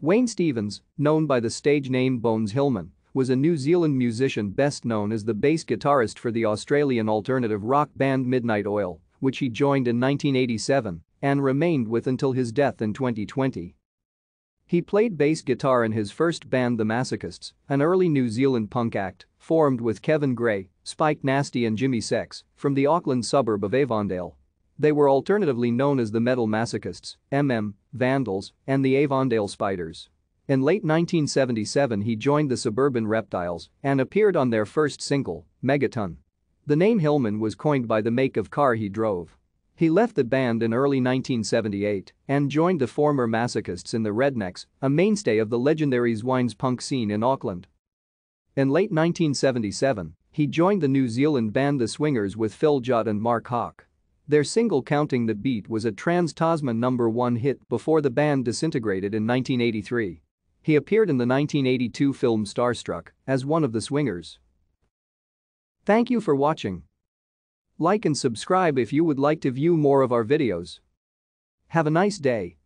Wayne Stevens, known by the stage name Bones Hillman, was a New Zealand musician best known as the bass guitarist for the Australian alternative rock band Midnight Oil, which he joined in 1987 and remained with until his death in 2020. He played bass guitar in his first band The Masochists, an early New Zealand punk act formed with Kevin Gray, Spike Nasty and Jimmy Sex from the Auckland suburb of Avondale. They were alternatively known as the Metal Masochists, MM, Vandals, and the Avondale Spiders. In late 1977 he joined the Suburban Reptiles and appeared on their first single, Megaton. The name Hillman was coined by the make of car he drove. He left the band in early 1978 and joined the former Masochists in the Rednecks, a mainstay of the legendary Zwine's punk scene in Auckland. In late 1977, he joined the New Zealand band The Swingers with Phil Judd and Mark Hawk. Their single Counting the Beat was a trans-Tasman number one hit before the band disintegrated in 1983. He appeared in the 1982 film Starstruck as one of the swingers. Thank you for watching. Like and subscribe if you would like to view more of our videos. Have a nice day.